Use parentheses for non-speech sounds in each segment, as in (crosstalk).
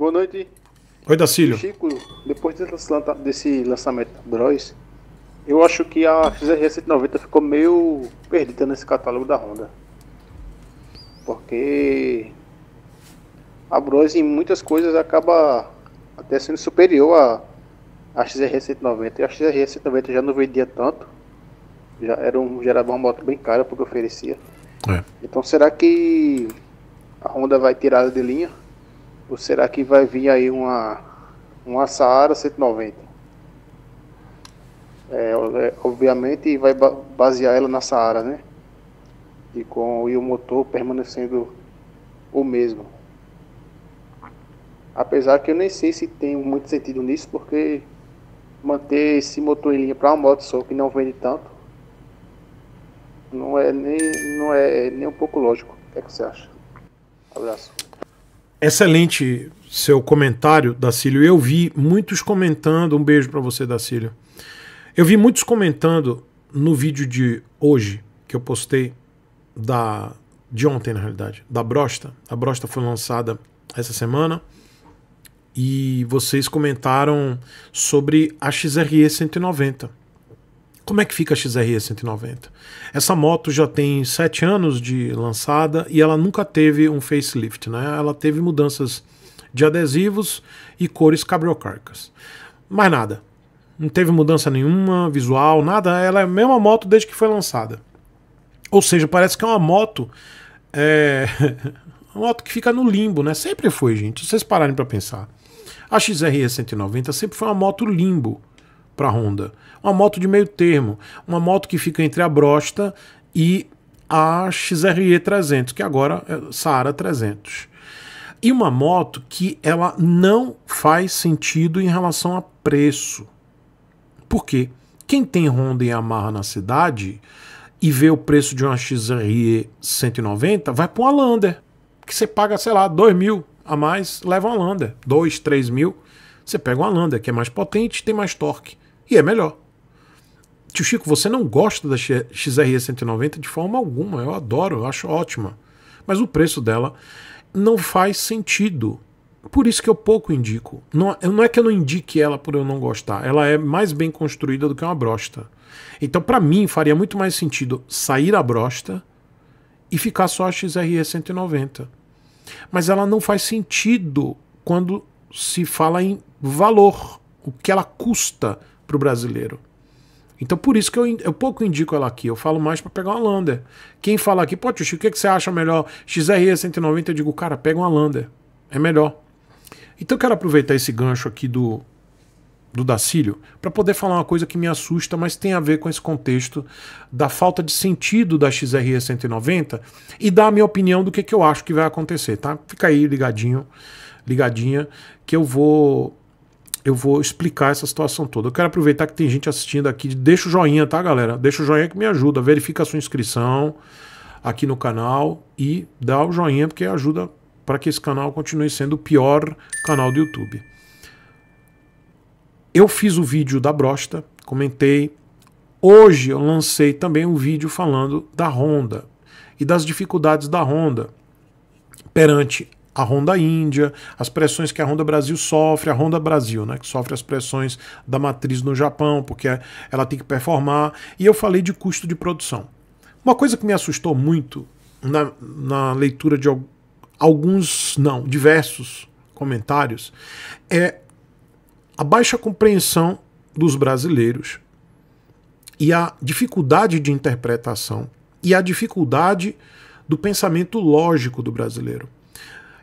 Boa noite. Oi, Dacílio. Chico, depois desse lançamento da Bros, eu acho que a XR190 ficou meio perdida nesse catálogo da Honda. Porque a Bros em muitas coisas acaba até sendo superior à, à XR190. E a XR190 já não vendia tanto. Já era um, já era uma moto bem cara porque oferecia. É. Então será que a Honda vai tirar ela de linha? Ou será que vai vir aí uma, uma Saara 190? É, é, obviamente vai basear ela na Saara, né? E, com, e o motor permanecendo o mesmo. Apesar que eu nem sei se tem muito sentido nisso, porque manter esse motor em linha para uma moto só que não vende tanto não é nem, não é nem um pouco lógico. O que, é que você acha? Abraço. Excelente seu comentário, Dacílio. Eu vi muitos comentando. Um beijo para você, Dacílio. Eu vi muitos comentando no vídeo de hoje que eu postei da de ontem na realidade, da Brosta. A Brosta foi lançada essa semana e vocês comentaram sobre a XRE 190. Como é que fica a XRE 190? Essa moto já tem 7 anos de lançada e ela nunca teve um facelift, né? Ela teve mudanças de adesivos e cores cabriocarcas. mas nada. Não teve mudança nenhuma, visual, nada. Ela é a mesma moto desde que foi lançada. Ou seja, parece que é uma moto. É... (laughs) uma moto que fica no limbo, né? Sempre foi, gente. Se vocês pararem para pensar. A XRE 190 sempre foi uma moto limbo para a Honda. Uma moto de meio termo, uma moto que fica entre a Brosta e a XRE 300, que agora é Saara 300. E uma moto que ela não faz sentido em relação a preço. Por quê? Quem tem Honda e Yamaha na cidade e vê o preço de uma XRE 190, vai para uma Lander, que você paga, sei lá, 2 mil a mais, leva uma Lander. 2, 3 mil, você pega uma Lander, que é mais potente tem mais torque e é melhor. Tio Chico, você não gosta da XRE 190 de forma alguma. Eu adoro, eu acho ótima. Mas o preço dela não faz sentido. Por isso que eu pouco indico. Não, não é que eu não indique ela por eu não gostar. Ela é mais bem construída do que uma brosta. Então, para mim, faria muito mais sentido sair a brosta e ficar só a XRE 190. Mas ela não faz sentido quando se fala em valor. O que ela custa para o brasileiro. Então por isso que eu, eu, pouco indico ela aqui, eu falo mais para pegar uma Lander. Quem fala aqui, pô, tio Chico, o que, que você acha melhor? XRE 190, eu digo, cara, pega uma Lander, é melhor. Então eu quero aproveitar esse gancho aqui do, do Dacílio para poder falar uma coisa que me assusta, mas tem a ver com esse contexto da falta de sentido da XRE 190 e dar a minha opinião do que, que eu acho que vai acontecer, tá? Fica aí ligadinho, ligadinha, que eu vou eu vou explicar essa situação toda. Eu quero aproveitar que tem gente assistindo aqui. Deixa o joinha, tá, galera? Deixa o joinha que me ajuda. Verifica a sua inscrição aqui no canal e dá o joinha, porque ajuda para que esse canal continue sendo o pior canal do YouTube. Eu fiz o vídeo da brosta, comentei. Hoje eu lancei também um vídeo falando da Honda e das dificuldades da Honda perante a Honda Índia, as pressões que a Honda Brasil sofre, a Honda Brasil, né, que sofre as pressões da matriz no Japão, porque ela tem que performar. E eu falei de custo de produção. Uma coisa que me assustou muito na, na leitura de alguns, não, diversos comentários, é a baixa compreensão dos brasileiros e a dificuldade de interpretação e a dificuldade do pensamento lógico do brasileiro.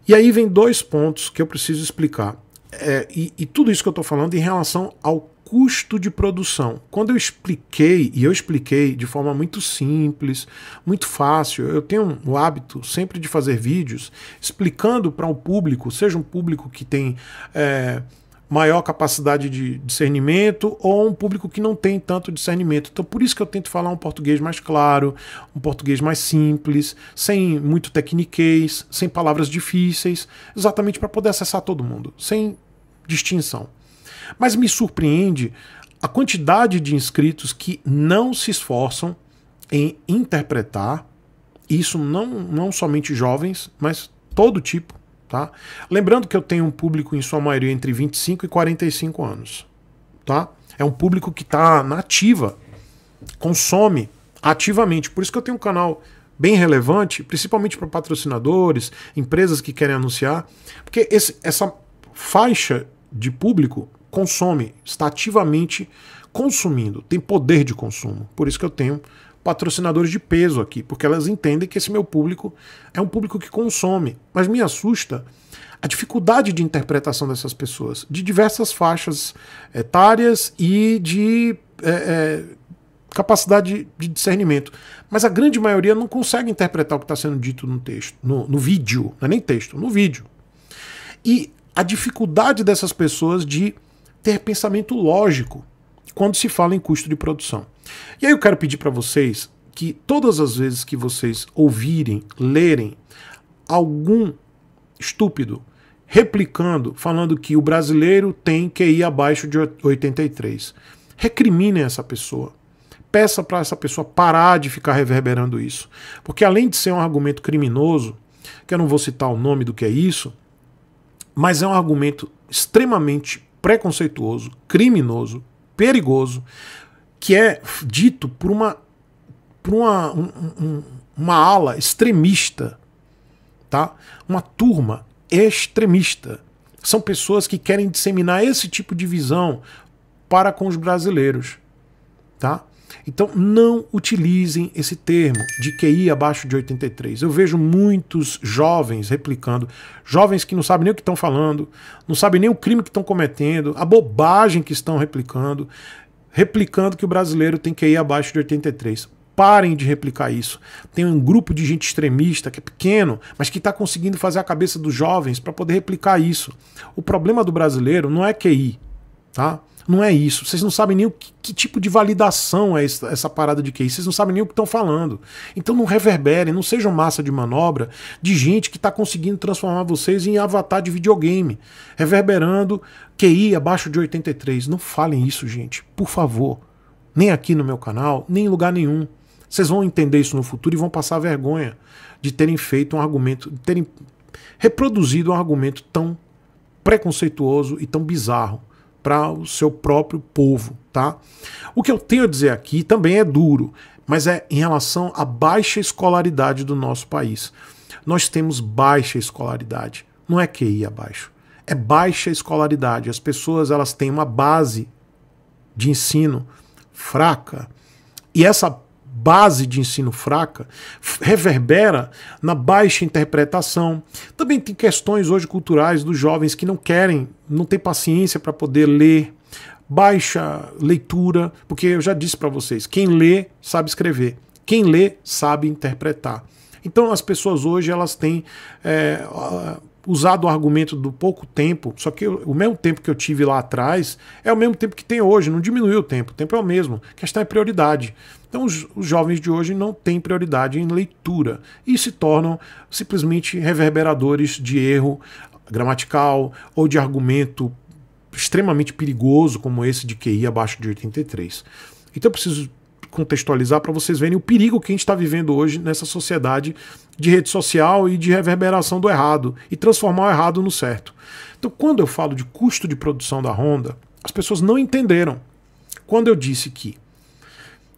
E aí vem dois pontos que eu preciso explicar. É, e, e tudo isso que eu estou falando em relação ao custo de produção. Quando eu expliquei, e eu expliquei de forma muito simples, muito fácil, eu tenho o hábito sempre de fazer vídeos explicando para o um público, seja um público que tem. É maior capacidade de discernimento ou um público que não tem tanto discernimento. Então, por isso que eu tento falar um português mais claro, um português mais simples, sem muito tecniquez, sem palavras difíceis, exatamente para poder acessar todo mundo, sem distinção. Mas me surpreende a quantidade de inscritos que não se esforçam em interpretar, isso não, não somente jovens, mas todo tipo, Tá? Lembrando que eu tenho um público em sua maioria entre 25 e 45 anos. Tá? É um público que está na ativa, consome ativamente. Por isso que eu tenho um canal bem relevante, principalmente para patrocinadores, empresas que querem anunciar, porque esse, essa faixa de público consome, está ativamente consumindo, tem poder de consumo. Por isso que eu tenho patrocinadores de peso aqui, porque elas entendem que esse meu público é um público que consome. Mas me assusta a dificuldade de interpretação dessas pessoas, de diversas faixas etárias e de é, é, capacidade de discernimento. Mas a grande maioria não consegue interpretar o que está sendo dito no texto, no, no vídeo, não é nem texto, no vídeo. E a dificuldade dessas pessoas de ter pensamento lógico quando se fala em custo de produção. E aí eu quero pedir para vocês que todas as vezes que vocês ouvirem, lerem algum estúpido replicando, falando que o brasileiro tem que ir abaixo de 83, recriminem essa pessoa. Peça para essa pessoa parar de ficar reverberando isso. Porque além de ser um argumento criminoso, que eu não vou citar o nome do que é isso, mas é um argumento extremamente preconceituoso, criminoso, perigoso, que é dito por uma, por uma, um, uma ala extremista, tá? uma turma extremista. São pessoas que querem disseminar esse tipo de visão para com os brasileiros. Tá? Então não utilizem esse termo de QI abaixo de 83. Eu vejo muitos jovens replicando, jovens que não sabem nem o que estão falando, não sabem nem o crime que estão cometendo, a bobagem que estão replicando, replicando que o brasileiro tem QI abaixo de 83 parem de replicar isso. Tem um grupo de gente extremista que é pequeno, mas que está conseguindo fazer a cabeça dos jovens para poder replicar isso. O problema do brasileiro não é QI, tá? Não é isso. Vocês não sabem nem o que, que tipo de validação é essa, essa parada de QI. Vocês não sabem nem o que estão falando. Então não reverberem, não sejam massa de manobra de gente que está conseguindo transformar vocês em avatar de videogame, reverberando QI abaixo de 83. Não falem isso, gente. Por favor. Nem aqui no meu canal, nem em lugar nenhum. Vocês vão entender isso no futuro e vão passar vergonha de terem feito um argumento, de terem reproduzido um argumento tão preconceituoso e tão bizarro para o seu próprio povo, tá? O que eu tenho a dizer aqui também é duro, mas é em relação à baixa escolaridade do nosso país. Nós temos baixa escolaridade, não é QI abaixo, é baixa escolaridade. As pessoas elas têm uma base de ensino fraca. E essa base de ensino fraca reverbera na baixa interpretação. Também tem questões hoje culturais dos jovens que não querem, não têm paciência para poder ler, baixa leitura, porque eu já disse para vocês, quem lê sabe escrever, quem lê sabe interpretar. Então as pessoas hoje elas têm é, usado o argumento do pouco tempo, só que eu, o mesmo tempo que eu tive lá atrás é o mesmo tempo que tem hoje, não diminuiu o tempo, o tempo é o mesmo. A questão é prioridade. Então, os, os jovens de hoje não têm prioridade em leitura e se tornam simplesmente reverberadores de erro gramatical ou de argumento extremamente perigoso, como esse de QI abaixo de 83. Então, eu preciso contextualizar para vocês verem o perigo que a gente está vivendo hoje nessa sociedade de rede social e de reverberação do errado e transformar o errado no certo. Então, quando eu falo de custo de produção da Honda, as pessoas não entenderam. Quando eu disse que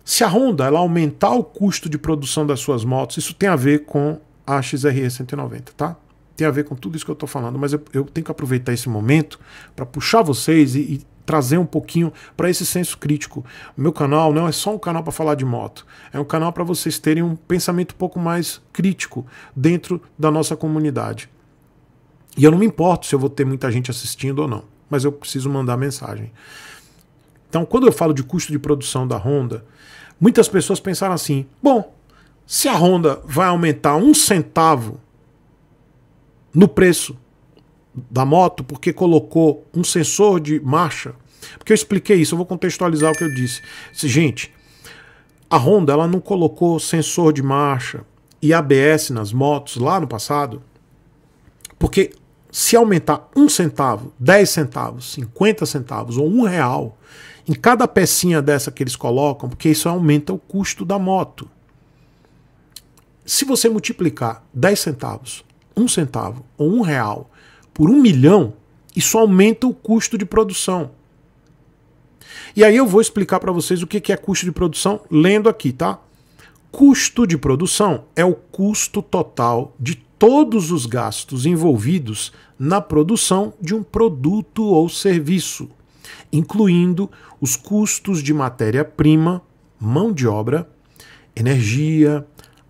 se a Honda ela aumentar o custo de produção das suas motos, isso tem a ver com a XRE 190, tá? Tem a ver com tudo isso que eu estou falando, mas eu, eu, tenho que aproveitar esse momento para puxar vocês e, e trazer um pouquinho para esse senso crítico. O meu canal não é só um canal para falar de moto, é um canal para vocês terem um pensamento um pouco mais crítico dentro da nossa comunidade. E eu não me importo se eu vou ter muita gente assistindo ou não, mas eu preciso mandar mensagem. Então, quando eu falo de custo de produção da Honda, muitas pessoas pensaram assim: bom, se a Honda vai aumentar um centavo no preço da moto porque colocou um sensor de marcha porque eu expliquei isso, eu vou contextualizar o que eu disse. Gente, a Honda ela não colocou sensor de marcha e ABS nas motos lá no passado, porque se aumentar um centavo, dez centavos, cinquenta centavos ou um real em cada pecinha dessa que eles colocam, porque isso aumenta o custo da moto. Se você multiplicar 10 centavos, um centavo ou um real por um milhão, isso aumenta o custo de produção. E aí eu vou explicar para vocês o que é custo de produção lendo aqui, tá? Custo de produção é o custo total de todos os gastos envolvidos na produção de um produto ou serviço, incluindo os custos de matéria-prima, mão de obra, energia,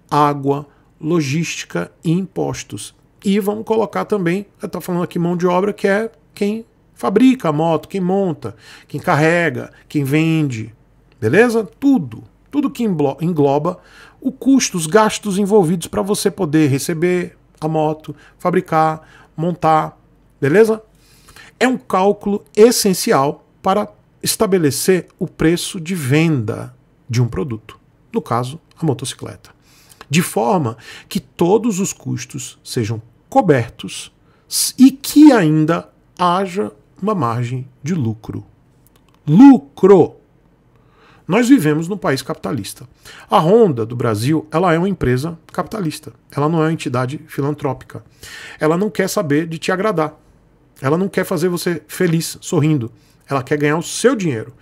água, logística e impostos. E vamos colocar também, está falando aqui mão de obra, que é quem fabrica a moto, quem monta, quem carrega, quem vende, beleza? Tudo, tudo que engloba o custo, os gastos envolvidos para você poder receber a moto, fabricar, montar, beleza? É um cálculo essencial para estabelecer o preço de venda de um produto, no caso, a motocicleta, de forma que todos os custos sejam cobertos e que ainda haja uma margem de lucro. Lucro! Nós vivemos num país capitalista. A Honda do Brasil, ela é uma empresa capitalista. Ela não é uma entidade filantrópica. Ela não quer saber de te agradar. Ela não quer fazer você feliz sorrindo. Ela quer ganhar o seu dinheiro.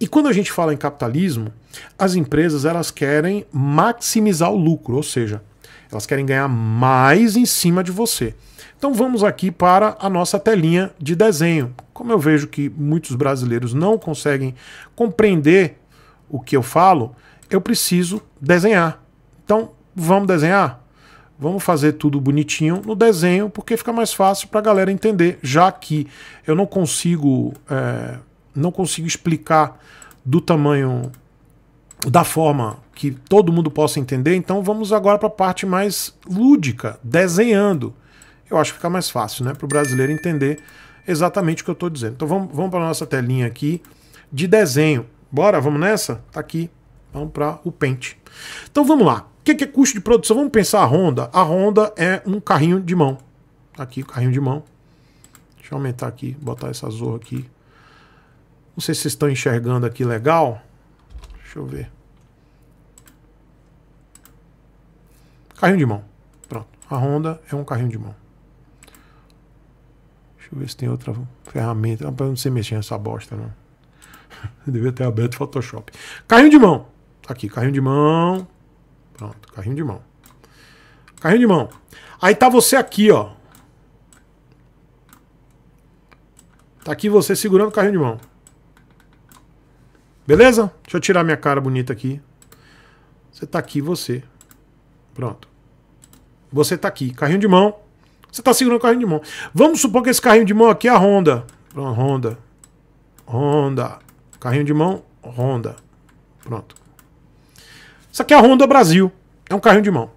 E quando a gente fala em capitalismo, as empresas elas querem maximizar o lucro, ou seja, elas querem ganhar mais em cima de você. Então vamos aqui para a nossa telinha de desenho. Como eu vejo que muitos brasileiros não conseguem compreender o que eu falo, eu preciso desenhar. Então vamos desenhar? Vamos fazer tudo bonitinho no desenho, porque fica mais fácil para a galera entender, já que eu não consigo, é, não consigo explicar do tamanho, da forma que todo mundo possa entender, então vamos agora para a parte mais lúdica, desenhando. Eu acho que fica mais fácil né, para o brasileiro entender exatamente o que eu estou dizendo. Então vamos, vamos para a nossa telinha aqui de desenho. Bora, vamos nessa? Tá aqui. Vamos para o pente. Então vamos lá. O que, é custo de produção? Vamos pensar a Honda. A Honda é um carrinho de mão. Tá aqui o carrinho de mão. Deixa eu aumentar aqui, botar essa zorra aqui. Não sei se vocês estão enxergando aqui legal. Deixa eu ver. Carrinho de mão. Pronto. A Honda é um carrinho de mão. Deixa eu ver se tem outra ferramenta. Ah, Para não sei mexer nessa bosta, não. Eu (laughs) devia ter aberto o Photoshop. Carrinho de mão. Tá aqui, carrinho de mão. Pronto, carrinho de mão. Carrinho de mão. Aí tá você aqui, ó. Tá aqui você segurando o carrinho de mão. Beleza? Deixa eu tirar minha cara bonita aqui. Você tá aqui, você. Pronto. Você está aqui. Carrinho de mão. Você está segurando o carrinho de mão. Vamos supor que esse carrinho de mão aqui é a Honda. Pronto, Honda. Honda. Carrinho de mão, Honda. Pronto. Isso aqui é a Honda Brasil. É um carrinho de mão.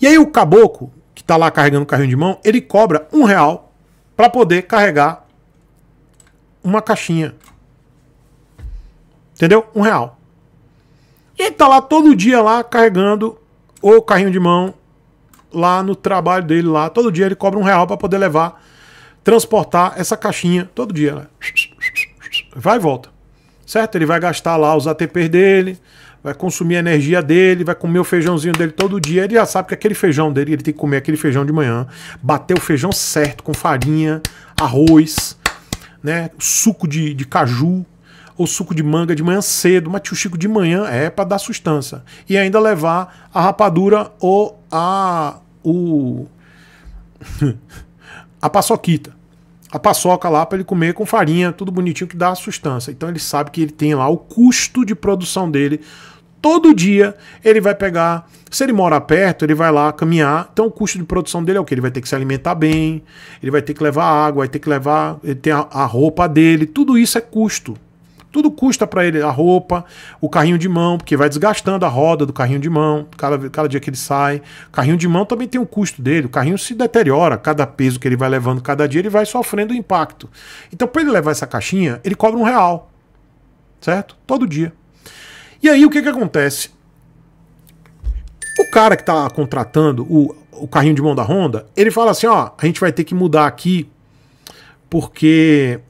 E aí o caboclo, que está lá carregando o carrinho de mão, ele cobra um real para poder carregar uma caixinha. Entendeu? Um real. E ele tá lá todo dia lá carregando o carrinho de mão lá no trabalho dele lá. Todo dia ele cobra um real para poder levar, transportar essa caixinha todo dia. Né? Vai e volta. Certo? Ele vai gastar lá os ATPs dele, vai consumir a energia dele, vai comer o feijãozinho dele todo dia. Ele já sabe que aquele feijão dele, ele tem que comer aquele feijão de manhã, bater o feijão certo com farinha, arroz, né, suco de, de caju, ou suco de manga de manhã cedo, mas tio Chico de manhã é para dar sustância. E ainda levar a rapadura ou a o (laughs) a paçoquita. A paçoca lá para ele comer com farinha, tudo bonitinho que dá sustância. Então ele sabe que ele tem lá o custo de produção dele todo dia ele vai pegar. Se ele mora perto, ele vai lá caminhar. Então o custo de produção dele é o que? Ele vai ter que se alimentar bem, ele vai ter que levar água, vai ter que levar. Ele tem a, a roupa dele, tudo isso é custo. Tudo custa para ele a roupa, o carrinho de mão, porque vai desgastando a roda do carrinho de mão, cada, cada dia que ele sai. O carrinho de mão também tem um custo dele, o carrinho se deteriora, cada peso que ele vai levando cada dia, ele vai sofrendo o impacto. Então, para ele levar essa caixinha, ele cobra um real, certo? Todo dia. E aí, o que, que acontece? O cara que está contratando o, o carrinho de mão da Honda, ele fala assim: ó, a gente vai ter que mudar aqui, porque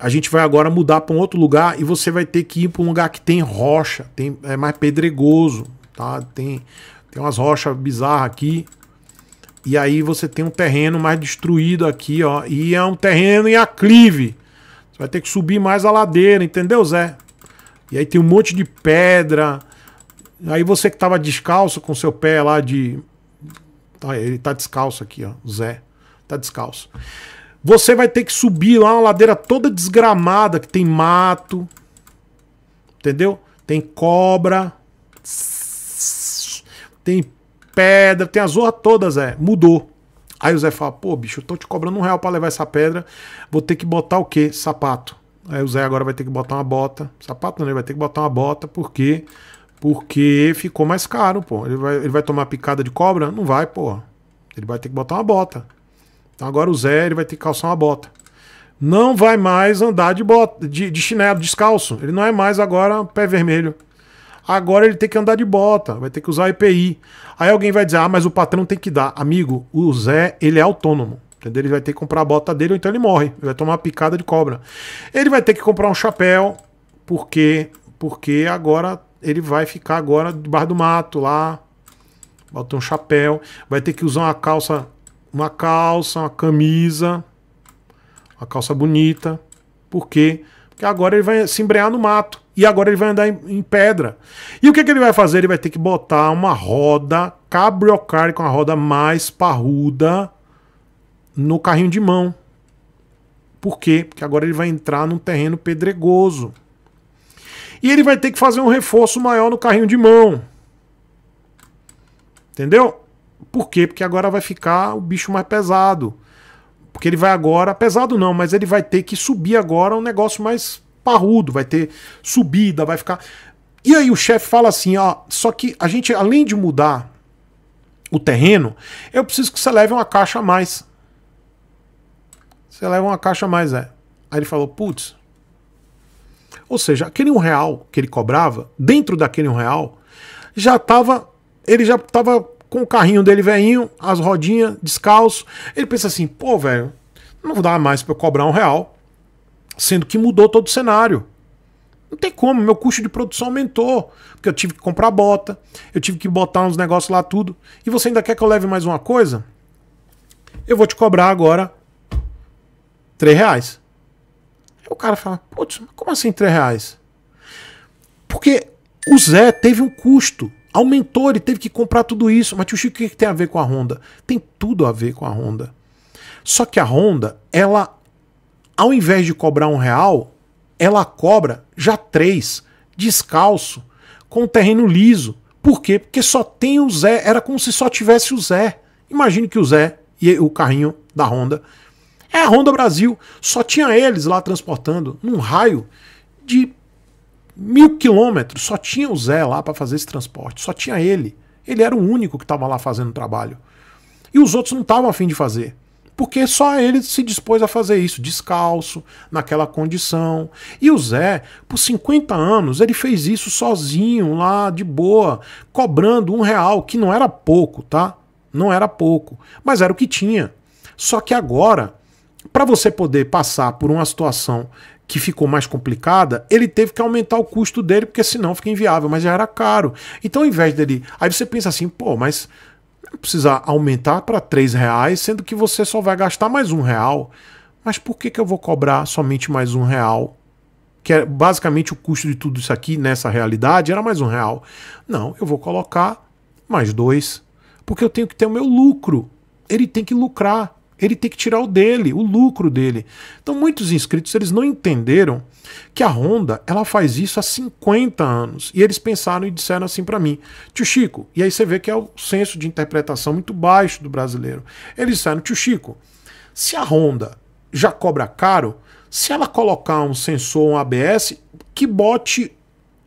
a gente vai agora mudar para um outro lugar e você vai ter que ir para um lugar que tem rocha, tem, é mais pedregoso, tá? Tem, tem umas rochas bizarras aqui. E aí você tem um terreno mais destruído aqui, ó. E é um terreno em aclive. Você vai ter que subir mais a ladeira, entendeu, Zé? E aí tem um monte de pedra. Aí você que tava descalço com seu pé lá de. Tá, ele tá descalço aqui, ó. Zé. Tá descalço. Você vai ter que subir lá uma ladeira toda desgramada, que tem mato. Entendeu? Tem cobra. Tem pedra, tem as zorra todas, é. Mudou. Aí o Zé fala, pô, bicho, eu tô te cobrando um real pra levar essa pedra. Vou ter que botar o quê? Sapato. Aí o Zé agora vai ter que botar uma bota. Sapato não, ele vai ter que botar uma bota, por quê? Porque ficou mais caro, pô. Ele vai, ele vai tomar picada de cobra? Não vai, pô. Ele vai ter que botar uma bota. Então agora o Zé ele vai ter que calçar uma bota. Não vai mais andar de, bota, de, de chinelo, descalço. Ele não é mais agora pé vermelho. Agora ele tem que andar de bota, vai ter que usar EPI. Aí alguém vai dizer, ah, mas o patrão tem que dar. Amigo, o Zé, ele é autônomo. Entendeu? Ele vai ter que comprar a bota dele ou então ele morre. Ele vai tomar uma picada de cobra. Ele vai ter que comprar um chapéu, porque, porque agora ele vai ficar agora debaixo do mato lá. Bota um chapéu. Vai ter que usar uma calça uma calça, uma camisa, uma calça bonita. Por quê? Porque agora ele vai se embrear no mato. E agora ele vai andar em, em pedra. E o que, que, ele vai fazer? Ele vai ter que botar uma roda cabriocária é com a roda mais parruda no carrinho de mão. Por quê? Porque agora ele vai entrar num terreno pedregoso. E ele vai ter que fazer um reforço maior no carrinho de mão. Entendeu? Por quê? Porque agora vai ficar o bicho mais pesado. Porque ele vai agora, pesado não, mas ele vai ter que subir agora um negócio mais parrudo, vai ter subida, vai ficar. E aí o chefe fala assim, ó, só que a gente além de mudar o terreno, eu preciso que você leve uma caixa a mais. Você leva uma caixa a mais, é. Aí ele falou, putz. Ou seja, aquele um real que ele cobrava, dentro daquele um real, já tava ele já tava com o carrinho dele veinho as rodinhas, descalço. Ele pensa assim, pô, velho, não dá mais para cobrar um real, sendo que mudou todo o cenário. Não tem como, meu custo de produção aumentou, porque eu tive que comprar bota, eu tive que botar uns negócios lá tudo. E você ainda quer que eu leve mais uma coisa? Eu vou te cobrar agora 3 reais. Aí o cara fala, putz, como assim 3 reais? Porque o Zé teve um custo Aumentou, ele teve que comprar tudo isso. Mas tio Chico, o que, que tem a ver com a Honda? Tem tudo a ver com a Honda. Só que a Honda, ela, ao invés de cobrar um real, ela cobra já três, descalço, com terreno liso. Por quê? Porque só tem o Zé. Era como se só tivesse o Zé. Imagine que o Zé e o carrinho da Honda. É a Honda Brasil. Só tinha eles lá transportando num raio de mil quilômetros, só tinha o Zé lá para fazer esse transporte, só tinha ele. Ele era o único que estava lá fazendo o trabalho. E os outros não estavam afim de fazer. Porque só ele se dispôs a fazer isso, descalço, naquela condição. E o Zé, por 50 anos, ele fez isso sozinho, lá de boa, cobrando um real, que não era pouco, tá? Não era pouco, mas era o que tinha. Só que agora, para você poder passar por uma situação que ficou mais complicada, ele teve que aumentar o custo dele, porque senão fica inviável, mas já era caro. Então, ao invés dele. Aí você pensa assim, pô, mas precisar aumentar para três reais, sendo que você só vai gastar mais um real. Mas por que, que eu vou cobrar somente mais um real? Que é basicamente o custo de tudo isso aqui nessa realidade era mais um real. Não, eu vou colocar mais dois, porque eu tenho que ter o meu lucro. Ele tem que lucrar. Ele tem que tirar o dele, o lucro dele. Então muitos inscritos eles não entenderam que a Honda ela faz isso há 50 anos. E eles pensaram e disseram assim para mim, tio Chico, e aí você vê que é o senso de interpretação muito baixo do brasileiro. Eles disseram, tio Chico, se a Honda já cobra caro, se ela colocar um sensor, um ABS, que bote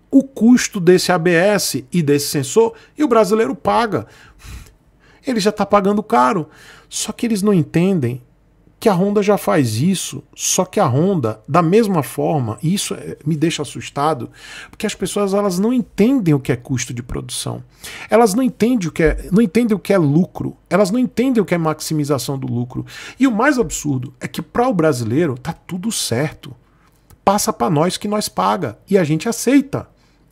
o custo desse ABS e desse sensor e o brasileiro paga. Ele já está pagando caro. Só que eles não entendem que a Honda já faz isso, só que a Honda, da mesma forma, e isso eh, me deixa assustado, porque as pessoas elas não entendem o que é custo de produção. Elas não entendem o que é, não entendem o que é lucro, elas não entendem o que é maximização do lucro. E o mais absurdo é que para o brasileiro tá tudo certo. Passa para nós que nós paga e a gente aceita.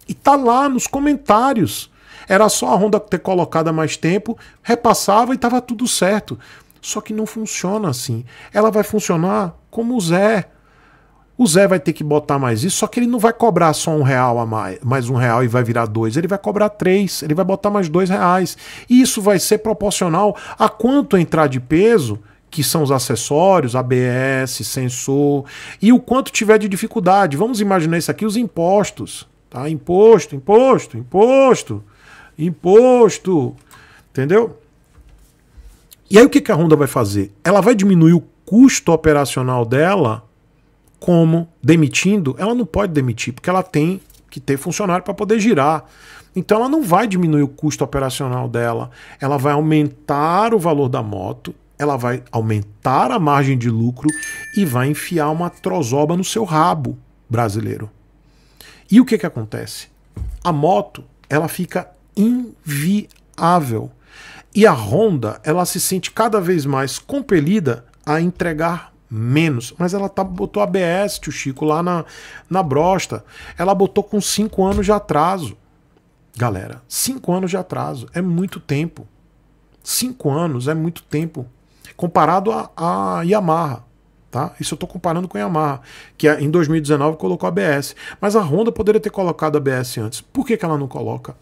E tá lá nos comentários. Era só a Honda ter colocado mais tempo, repassava e estava tudo certo. Só que não funciona assim. Ela vai funcionar como o Zé. O Zé vai ter que botar mais isso, só que ele não vai cobrar só um real a mais, mais um real e vai virar dois. Ele vai cobrar três, ele vai botar mais dois reais. E isso vai ser proporcional a quanto entrar de peso, que são os acessórios, ABS, sensor, e o quanto tiver de dificuldade. Vamos imaginar isso aqui, os impostos. Tá? Imposto, imposto, imposto imposto, entendeu? E aí o que a Honda vai fazer? Ela vai diminuir o custo operacional dela como demitindo, ela não pode demitir, porque ela tem que ter funcionário para poder girar. Então ela não vai diminuir o custo operacional dela, ela vai aumentar o valor da moto, ela vai aumentar a margem de lucro e vai enfiar uma trozoba no seu rabo brasileiro. E o que que acontece? A moto, ela fica inviável. E a Honda, ela se sente cada vez mais compelida a entregar menos. Mas ela tá, botou ABS, tio Chico, lá na, na brosta. Ela botou com 5 anos de atraso. Galera, 5 anos de atraso é muito tempo. 5 anos é muito tempo. Comparado a, a Yamaha. Tá? Isso eu estou comparando com a Yamaha, que é, em 2019 colocou ABS. Mas a Honda poderia ter colocado ABS antes. Por que, que ela não coloca?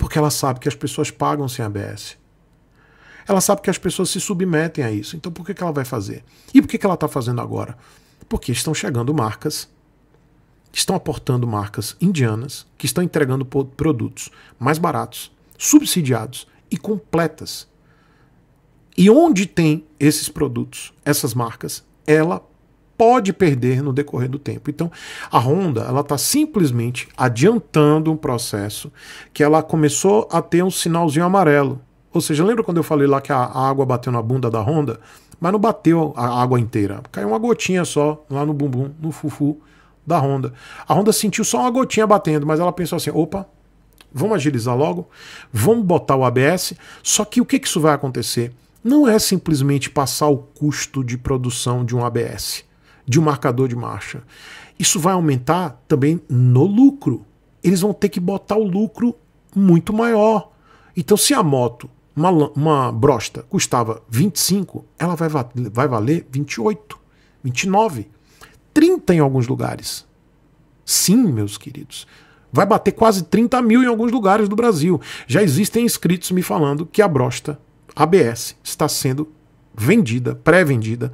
Porque ela sabe que as pessoas pagam sem ABS. Ela sabe que as pessoas se submetem a isso. Então por que, que ela vai fazer? E por que, que ela está fazendo agora? Porque estão chegando marcas, estão aportando marcas indianas, que estão entregando produtos mais baratos, subsidiados e completas. E onde tem esses produtos, essas marcas, ela pode perder no decorrer do tempo. Então, a Honda ela está simplesmente adiantando um processo que ela começou a ter um sinalzinho amarelo. Ou seja, lembra quando eu falei lá que a água bateu na bunda da Honda? Mas não bateu a água inteira. Caiu uma gotinha só lá no bumbum, no fufu da Honda. A Honda sentiu só uma gotinha batendo, mas ela pensou assim: opa, vamos agilizar logo, vamos botar o ABS. Só que o que, que isso vai acontecer? Não é simplesmente passar o custo de produção de um ABS de um marcador de marcha. Isso vai aumentar também no lucro. Eles vão ter que botar o lucro muito maior. Então, se a moto, uma, uma brosta, custava 25, ela vai, vai valer 28, 29, 30 em alguns lugares. Sim, meus queridos. Vai bater quase 30 mil em alguns lugares do Brasil. Já existem inscritos me falando que a brosta ABS está sendo vendida, pré-vendida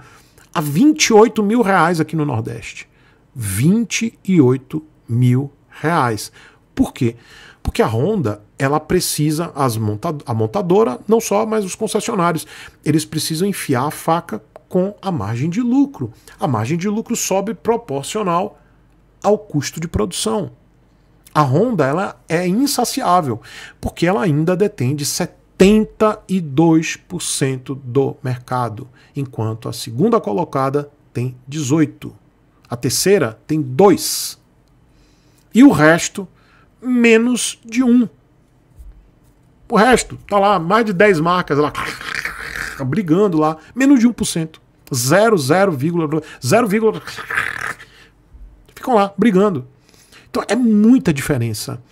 a 28 mil reais aqui no Nordeste. 28 mil reais. Por quê? Porque a Honda ela precisa, as monta a montadora, não só, mas os concessionários, eles precisam enfiar a faca com a margem de lucro. A margem de lucro sobe proporcional ao custo de produção. A Honda ela é insaciável, porque ela ainda detém de 70 82% do mercado, enquanto a segunda colocada tem 18%. A terceira tem 2%. E o resto, menos de 1%. O resto, tá lá, mais de 10 marcas lá, tá brigando lá, menos de 1%. 0,0, ficam lá brigando. Então é muita diferença.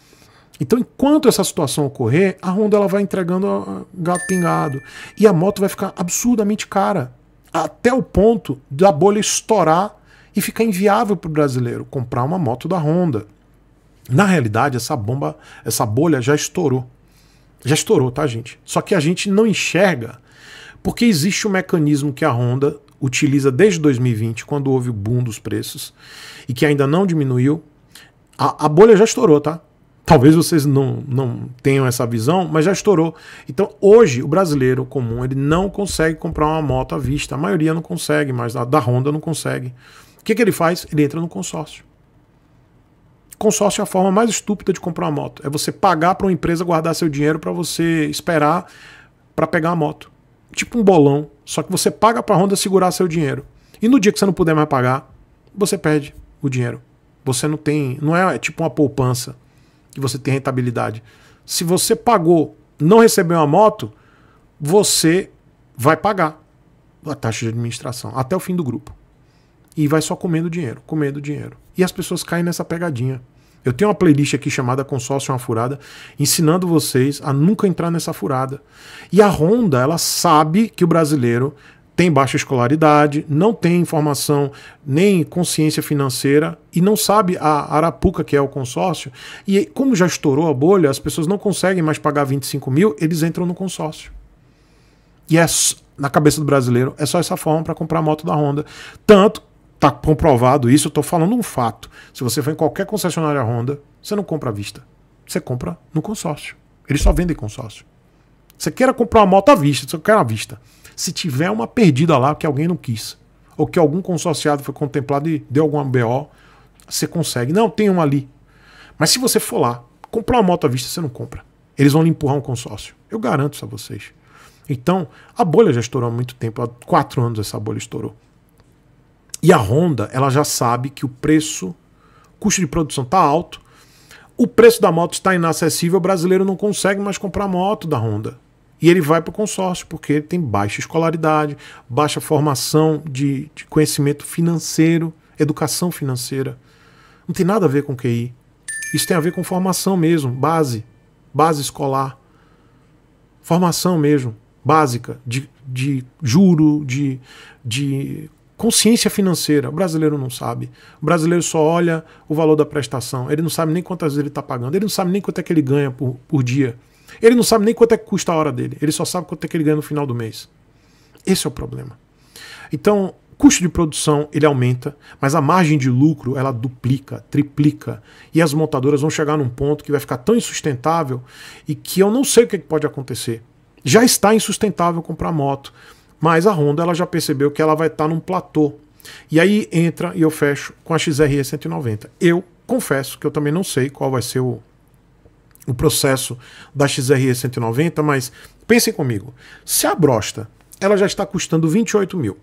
Então, enquanto essa situação ocorrer, a Honda ela vai entregando ah, gato pingado. E a moto vai ficar absurdamente cara. Até o ponto da bolha estourar e ficar inviável para o brasileiro comprar uma moto da Honda. Na realidade, essa bomba, essa bolha já estourou. Já estourou, tá, gente? Só que a gente não enxerga porque existe um mecanismo que a Honda utiliza desde 2020, quando houve o boom dos preços, e que ainda não diminuiu. a, a bolha já estourou, tá? Talvez vocês não, não tenham essa visão, mas já estourou. Então, hoje, o brasileiro comum ele não consegue comprar uma moto à vista. A maioria não consegue, mas a da Honda não consegue. O que, que ele faz? Ele entra no consórcio. Consórcio é a forma mais estúpida de comprar uma moto. É você pagar para uma empresa guardar seu dinheiro para você esperar para pegar a moto. Tipo um bolão, só que você paga para a Honda segurar seu dinheiro. E no dia que você não puder mais pagar, você perde o dinheiro. Você não tem, não é, é tipo uma poupança que você tem rentabilidade. Se você pagou, não recebeu uma moto, você vai pagar a taxa de administração até o fim do grupo. E vai só comendo dinheiro, comendo dinheiro. E as pessoas caem nessa pegadinha. Eu tenho uma playlist aqui chamada Consórcio uma Furada, ensinando vocês a nunca entrar nessa furada. E a Honda, ela sabe que o brasileiro tem baixa escolaridade, não tem informação nem consciência financeira e não sabe a arapuca que é o consórcio. E como já estourou a bolha, as pessoas não conseguem mais pagar 25 mil, eles entram no consórcio. E é, na cabeça do brasileiro, é só essa forma para comprar a moto da Honda. Tanto, está comprovado isso, eu estou falando um fato. Se você for em qualquer concessionária Honda, você não compra à vista. Você compra no consórcio. Eles só vendem consórcio. Você queira comprar uma moto à vista, você quer à vista. Se tiver uma perdida lá que alguém não quis, ou que algum consorciado foi contemplado e deu alguma BO, você consegue. Não, tem uma ali. Mas se você for lá, comprar uma moto à vista, você não compra. Eles vão lhe empurrar um consórcio. Eu garanto isso a vocês. Então, a bolha já estourou há muito tempo, há quatro anos essa bolha estourou. E a Honda, ela já sabe que o preço, custo de produção está alto, o preço da moto está inacessível, o brasileiro não consegue mais comprar moto da Honda. E ele vai para o consórcio porque ele tem baixa escolaridade, baixa formação de, de conhecimento financeiro, educação financeira. Não tem nada a ver com QI. Isso tem a ver com formação mesmo, base, base escolar. Formação mesmo, básica, de, de juro, de, de consciência financeira. O brasileiro não sabe. O brasileiro só olha o valor da prestação. Ele não sabe nem quantas vezes ele está pagando. Ele não sabe nem quanto é que ele ganha por, por dia. Ele não sabe nem quanto é que custa a hora dele, ele só sabe quanto é que ele ganha no final do mês. Esse é o problema. Então, custo de produção ele aumenta, mas a margem de lucro ela duplica, triplica. E as montadoras vão chegar num ponto que vai ficar tão insustentável e que eu não sei o que é pode acontecer. Já está insustentável comprar moto, mas a Honda ela já percebeu que ela vai estar num platô. E aí entra e eu fecho com a XRE 190. Eu confesso que eu também não sei qual vai ser o o processo da XRE 190, mas pensem comigo. Se a brosta ela já está custando 28 mil,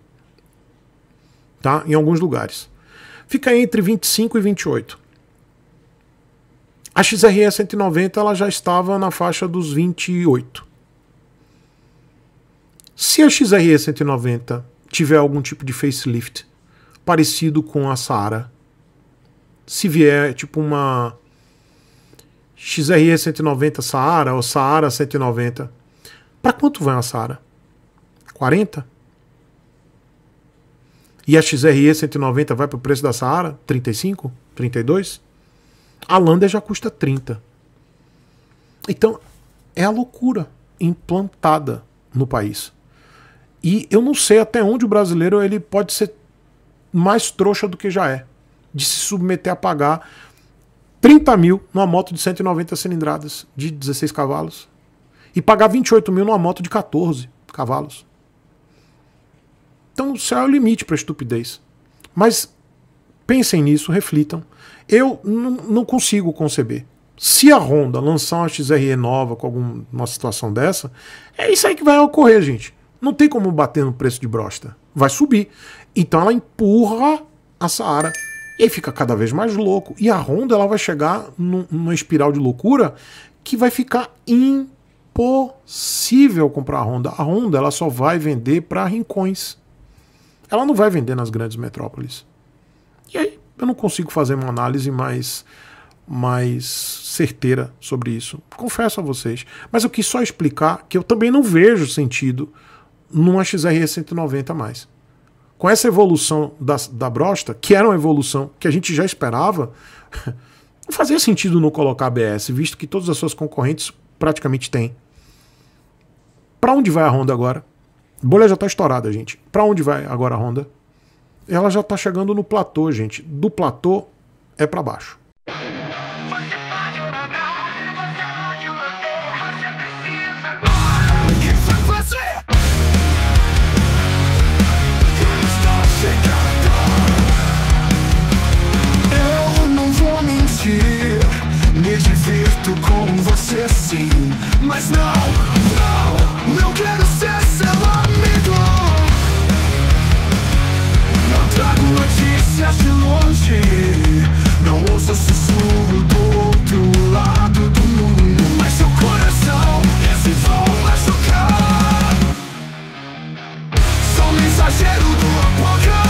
tá? Em alguns lugares. Fica entre 25 e 28. A XRE 190 ela já estava na faixa dos 28. Se a XRE 190 tiver algum tipo de facelift parecido com a Saara, se vier tipo uma XRE 190 Saara ou Saara 190. Para quanto vai uma Saara? 40? E a XRE 190 vai para o preço da Saara? 35? 32? A Lander já custa 30. Então, é a loucura implantada no país. E eu não sei até onde o brasileiro ele pode ser mais trouxa do que já é, de se submeter a pagar 30 mil numa moto de 190 cilindradas de 16 cavalos e pagar 28 mil numa moto de 14 cavalos. Então o céu é o limite para estupidez. Mas pensem nisso, reflitam. Eu não consigo conceber. Se a Honda lançar uma XRE nova com alguma situação dessa, é isso aí que vai ocorrer, gente. Não tem como bater no preço de brosta. Vai subir. Então ela empurra a Saara e aí fica cada vez mais louco. E a Honda ela vai chegar num, numa espiral de loucura que vai ficar impossível comprar a Honda. A Honda ela só vai vender para rincões. Ela não vai vender nas grandes metrópoles. E aí eu não consigo fazer uma análise mais mais certeira sobre isso. Confesso a vocês. Mas eu quis só explicar que eu também não vejo sentido numa XRE 190 mais com essa evolução da, da brosta, que era uma evolução que a gente já esperava, (laughs) não fazia sentido não colocar a ABS, visto que todas as suas concorrentes praticamente têm. Para onde vai a Honda agora? A bolha já está estourada, gente. Para onde vai agora a Honda? Ela já está chegando no platô, gente. Do platô é para baixo. com você sim Mas não, não, não quero ser seu amigo Não trago notícias de longe Não ouço sussurro do outro lado do mundo Mas seu coração, é se assim, voo machucar chocar Sou mensageiro do apocalipse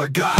I God.